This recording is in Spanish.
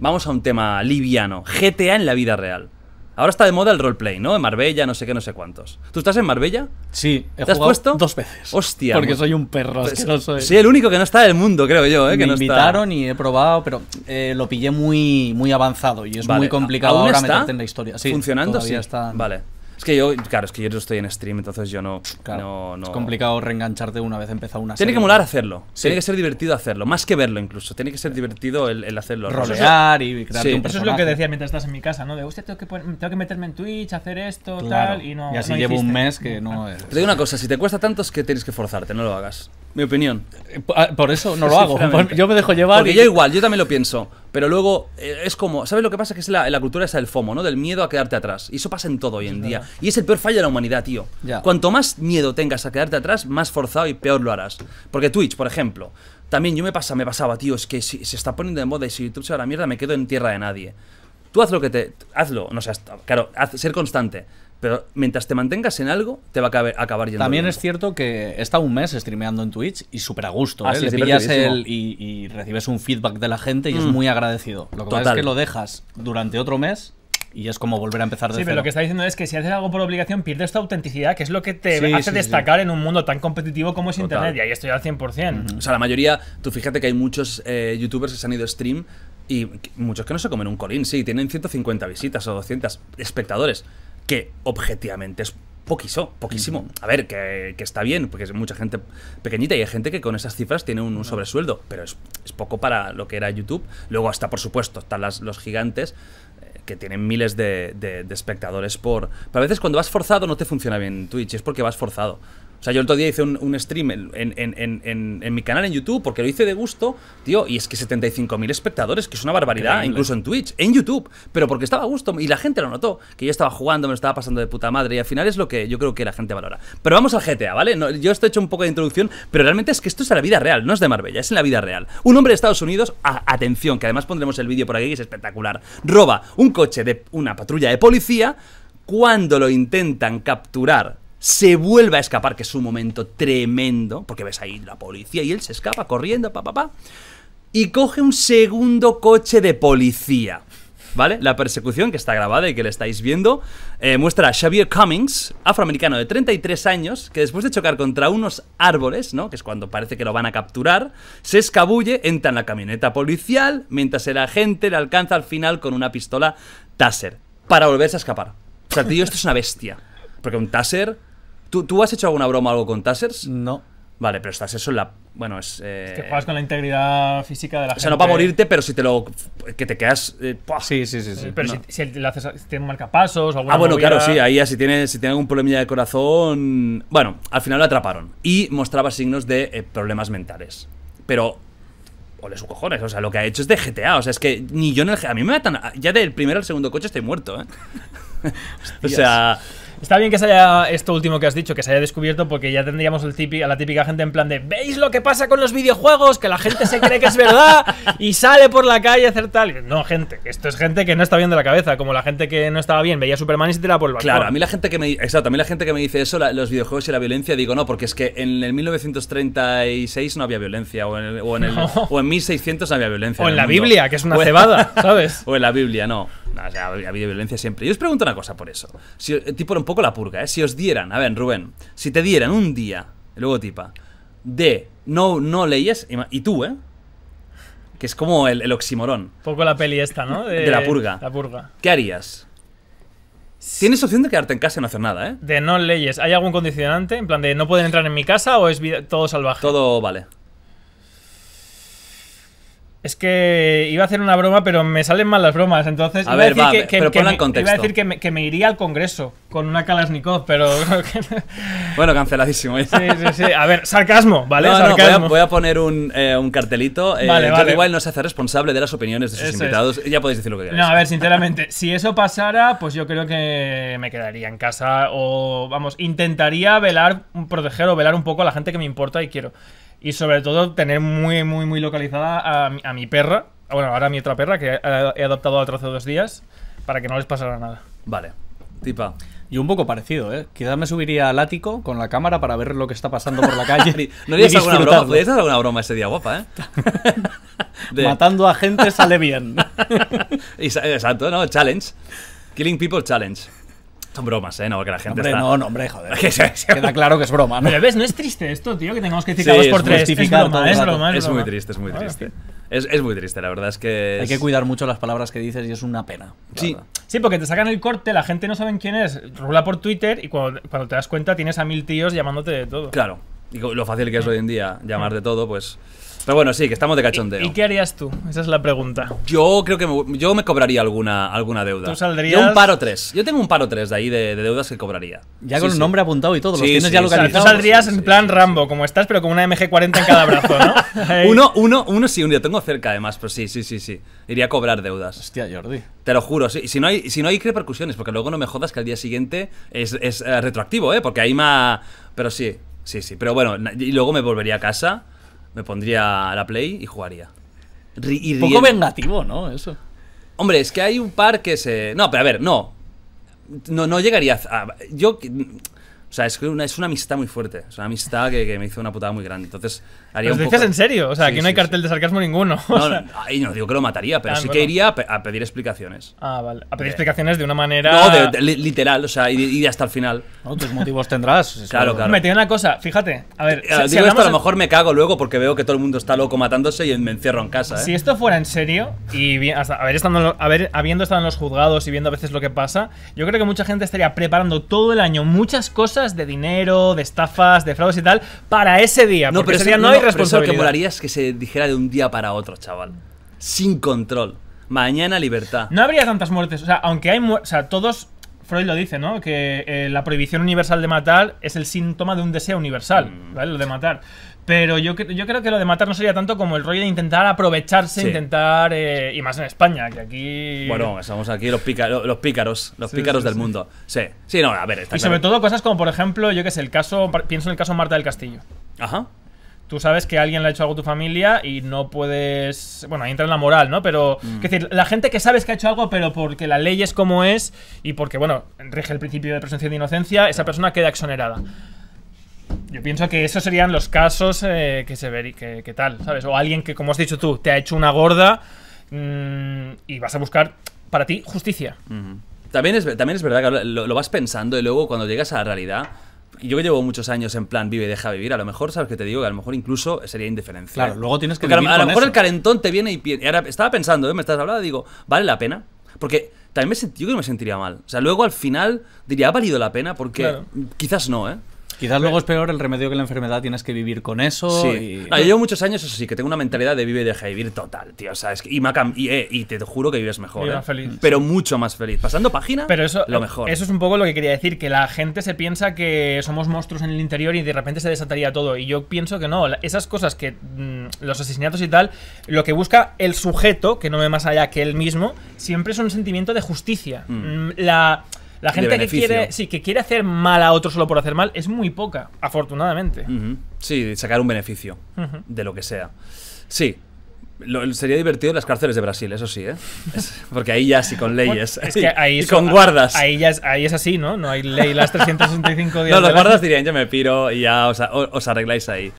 Vamos a un tema liviano, GTA en la vida real. Ahora está de moda el roleplay, ¿no? En Marbella, no sé qué, no sé cuántos. ¿Tú estás en Marbella? Sí, ¿Te has puesto? dos veces. Hostia. Porque soy un perro Sí, pues, eh. el único que no está del mundo, creo yo, ¿eh? Me que no invitaron y he probado, pero eh, lo pillé muy, muy avanzado y es muy complicado ahora en la historia. Sí, ¿Funcionando? Sí. Está... Vale. Es que yo, claro, es que yo estoy en stream, entonces yo no. no, Es complicado reengancharte una vez empezado una Tiene que molar hacerlo. Tiene que ser divertido hacerlo. Más que verlo incluso. Tiene que ser divertido el, hacerlo. Rolear y crear un personaje. Eso es lo que decía mientras estás en mi casa, ¿no? De usted tengo que, meterme en Twitch, hacer esto, tal. Y, no, y así llevo un mes que no. Te digo una cosa, si te cuesta tanto es que tienes que forzarte, no lo hagas mi opinión. Eh, ah, por eso no lo hago. Yo me dejo llevar. Porque yo igual, yo también lo pienso. Pero luego eh, es como, ¿sabes lo que pasa? Que es la, la cultura esa del FOMO, ¿no? Del miedo a quedarte atrás. Y eso pasa en todo hoy en día. Y es el peor fallo de la humanidad, tío. Cuanto más miedo tengas a quedarte atrás, más forzado y peor lo harás. Porque Twitch, por ejemplo, también yo me pasa, me pasaba, tío, es que si, se está poniendo de moda y si YouTube se a la mierda, me quedo en tierra de nadie. Tú haz lo que te. Hazlo, no sé, claro, haz, ser constante. Pero mientras te mantengas en algo, te va a acabar, yendo. También es cierto que he estado un mes streameando en Twitch y súper a gusto. Ah, ¿eh? pillas el y, recibes un feedback de la gente y es mm. muy agradecido. Lo que pasa es que lo dejas durante otro mes y es como volver a empezar de Sí, cero. pero lo que está diciendo es que si haces algo por obligación pierdes tu autenticidad, que es lo que te hace destacar en un mundo tan competitivo como es Internet, y ahí estoy al 100%. O sea, la mayoría, tú fíjate que hay muchos eh, youtubers que se han ido stream y muchos que no se comen un colín, sí, tienen 150 visitas o 200 espectadores, que objetivamente es poquísimo, poquísimo. A ver, que, está bien, porque es mucha gente pequeñita y hay gente que con esas cifras tiene un, sobresueldo, pero es, poco para lo que era YouTube. Luego hasta, por supuesto, están los gigantes eh, que tienen miles de, de, espectadores por... Pero a veces cuando vas forzado no te funciona bien Twitch, es porque vas forzado. O sea, yo el otro día hice un, stream en, mi canal en YouTube porque lo hice de gusto, tío, y es que 75.000 espectadores, que es una barbaridad, incluso en Twitch, en YouTube, pero porque estaba a gusto y la gente lo notó, que yo estaba jugando, me lo estaba pasando de puta madre y al final es lo que yo creo que la gente valora. Pero vamos al GTA, ¿vale? yo esto he hecho un poco de introducción, pero realmente es que esto es a la vida real, no es de Marbella, es en la vida real. Un hombre de Estados Unidos, atención, que además pondremos el vídeo por aquí, que es espectacular, roba un coche de una patrulla de policía cuando lo intentan capturar se vuelve a escapar, que es un momento tremendo, porque ves ahí la policía y él se escapa corriendo, pa, pa, pa, y coge un segundo coche de policía. ¿Vale? La persecución que está grabada y que le estáis viendo eh, muestra a Xavier Cummings, afroamericano de 33 años, que después de chocar contra unos árboles, ¿no? Que es cuando parece que lo van a capturar, se escabulle, entra en la camioneta policial, mientras el agente le alcanza al final con una pistola Taser, para volverse a escapar. O sea, tío, esto es una bestia. Porque un Taser ¿Tú, has hecho alguna broma algo con Tasers? No. Vale, pero estás eso la. Bueno, es. Eh, es que juegas con la integridad física de la gente. O sea, no para morirte, pero si te lo. que te quedas. Eh, sí, sí, sí, Pero si, si, haces, tiene marcapasos o alguna Ah, bueno, claro, sí. Ahí ya si tiene, si algún problema de corazón. Bueno, al final lo atraparon. Y mostraba signos de eh, problemas mentales. Pero. Ole su cojones, o sea, lo que ha hecho es de GTA. O sea, es que ni yo en el. A mí me matan. Ya del primero al segundo coche estoy muerto, ¿eh? o sea. Está bien que se haya esto último que has dicho, que se haya descubierto, porque ya tendríamos a la típica gente en plan de ¿Veis lo que pasa con los videojuegos? Que la gente se cree que es verdad y sale por la calle a hacer tal. No, gente, esto es gente que no está bien de la cabeza, como la gente que no estaba bien, veía Superman y se tiraba por el Claro, a mí la gente que me exacto, a mí la gente que me dice eso, los videojuegos y la violencia, digo, no, porque es que en el 1936 no había violencia, o en, el, o en, 1600 no había violencia. O en, la Biblia, que es una cebada, ¿sabes? O en la Biblia, no. o había violencia siempre. Yo os pregunto una cosa por eso. Si, tipo, poco la purga, ¿eh? Si os dieran, a ver, Rubén, si te dieran un día, Luego, tipa de no, no leyes, y tú, ¿eh? Que es como el, el oximorón. poco la peli esta, ¿no? De, la purga. La purga. ¿Qué harías? Tienes opción de quedarte en casa y no hacer nada, ¿eh? De no leyes. ¿Hay algún condicionante? En plan de no pueden entrar en mi casa o es todo salvaje. Todo vale. Es que iba a hacer una broma, pero me salen mal las bromas. Entonces, a iba ver, que, Iba a decir que me, iría al Congreso con una Kalashnikov, pero. bueno, canceladísimo. Sí, sí, sí. A ver, sarcasmo, ¿vale? sarcasmo. voy, a, poner un, eh, cartelito. Eh, vale, Igual no se hace responsable de las opiniones de sus invitados. Ya podéis decir lo que queráis. No, a ver, sinceramente, si eso pasara, pues yo creo que me quedaría en casa o, vamos, intentaría velar, proteger o velar un poco a la gente que me importa y quiero. Y sobre todo tener muy, muy, muy localizada a, mi perra. Bueno, ahora a mi otra perra que he adoptado hace dos días para que no les pasara nada. Vale. Tipa. Y un poco parecido, ¿eh? Quizás me subiría al ático con la cámara para ver lo que está pasando por la calle. ¿No harías alguna broma? alguna broma ese día, guapa, eh? Matando a gente sale bien. Exacto, ¿no? Challenge. Killing people challenge. Son bromas, ¿eh? No, que la gente hombre, está... no, hombre, joder. Queda claro que es broma, ¿no? no es triste esto, tío, que tengamos que decir por tres. Es broma, es es, muy triste, es muy triste. Es, muy triste, la verdad es que... Hay que cuidar mucho las palabras que dices y es una pena. Sí. sí, porque te sacan el corte, la gente no sabe quién es, rula por Twitter y cuando, cuando te das cuenta tienes a mil tíos llamándote de todo. Claro, y lo fácil que es hoy en día llamar de todo, pues... Pero bueno, sí, que estamos de cachondeo. ¿Y, qué harías tú? Esa es la pregunta. Yo creo que me, yo me cobraría alguna, alguna deuda. ¿Tú saldrías? Yo un paro tres. Yo tengo un paro tres de ahí de, deudas que cobraría. Ya con un nombre apuntado y todo, los tienes ya localizados. Tú saldrías en plan Rambo, como estás, pero con una MG40 en cada brazo, ¿no? uno, uno, uno sí, un día tengo cerca además, pero sí, sí, sí, sí. Iría a cobrar deudas. Hostia, Jordi. Te lo juro, sí. si, no hay, si no hay repercusiones, porque luego no me jodas que al día siguiente es, eh, retroactivo, ¿eh? Porque ahí me... Pero sí, Sí, sí, pero bueno, y luego me volvería a casa, me pondría la Play y jugaría. Un Poco vengativo, ¿no? Eso. Hombre, es que hay un par que se... No, pero a ver, no. No, no llegaría a... Yo o sea, es una, es una amistad muy fuerte. Es una amistad que, me hizo una putada muy grande. Entonces, haría dices en serio? O sea, que aquí no hay cartel de sarcasmo ninguno. No, no, digo que lo mataría, pero ah, sí que iría a, pedir explicaciones. Ah, vale. A pedir explicaciones de una manera. No, literal, o sea, y, hasta el final. Otros motivos tendrás. Claro, claro. Me tiene una cosa, fíjate. A ver, eh, a lo mejor me cago luego porque veo que todo el mundo está loco matándose y me encierro en casa. ¿eh? Si esto fuera en serio, y a ver estando a ver habiendo estado en los juzgados y viendo a veces lo que pasa, yo creo que mucha gente estaría preparando todo el año muchas cosas de dinero, de estafas, de fraudes y tal, para ese día. No, pero no, hay lo que molaría es que se dijera de un día para otro, chaval. Sin control. Mañana libertad. No habría tantas muertes. O sea, aunque hay muertes. O sea, todos. Freud lo dice, ¿no? Que eh, la prohibición universal de matar es el síntoma de un deseo universal, mm. ¿vale? Lo de matar. Pero yo, yo creo que lo de matar no sería tanto como el rollo de intentar aprovecharse, intentar. Eh, y más en España, que aquí. Bueno, somos aquí los, pícaros, los pícaros, los pícaros del mundo. Sí, sí, no, a ver, Y sobre todo cosas como, por ejemplo, yo que sé, el caso. Pienso en el caso Marta del Castillo. Ajá. Tú sabes que alguien le ha hecho algo a tu familia y no puedes. Bueno, ahí entra en la moral, ¿no? Pero. Mm. decir, la gente que sabes que ha hecho algo, pero porque la ley es como es y porque, bueno, rige el principio de presunción de inocencia, esa persona queda exonerada. Yo pienso que esos serían los casos eh, que se verían que, que, tal, ¿sabes? O alguien que, como has dicho tú, te ha hecho una gorda mm, y vas a buscar para ti justicia. también, es, también es verdad que lo, vas pensando y luego cuando llegas a la realidad yo llevo muchos años en plan vive y deja vivir. A lo mejor, ¿sabes qué te digo? Que a lo mejor incluso sería indiferencia. Claro, luego tienes que vivir A, lo mejor el calentón te viene y, y estaba pensando, ¿eh? me estás hablando, digo, ¿vale la pena? Porque también me sentí, yo que me sentiría mal. O sea, luego al final diría, ¿ha valido la pena? Porque quizás no, ¿eh? Quizás luego es peor el remedio que la enfermedad, tienes que vivir con eso. Sí. yo llevo muchos años, eso sí, que tengo una mentalidad de vive y deja vivir total, tío. O sea, es que, y, eh, te juro que vives mejor. Eh. Pero mucho más feliz. Pasando página, Pero eso, lo mejor. Eso es un poco lo que quería decir, que la gente se piensa que somos monstruos en el interior y de repente se desataría todo. Y yo pienso que no. Esas cosas que. Mm, los asesinatos y tal, lo que busca el sujeto, que no ve más allá que él mismo, siempre es un sentimiento de justicia. Mm. Mm, la la gente que quiere, sí, que quiere hacer mal a otro solo por hacer mal es muy poca, afortunadamente. Sí, sacar un beneficio de lo que sea. Sí, sería divertido en las cárceles de Brasil, eso sí, ¿eh? porque ahí ya sí, con leyes. y con guardas. Ahí, ya es, ahí es así, ¿no? No hay ley las 365 días. No, los guardas dirían, yo me piro y ya os arregláis ahí.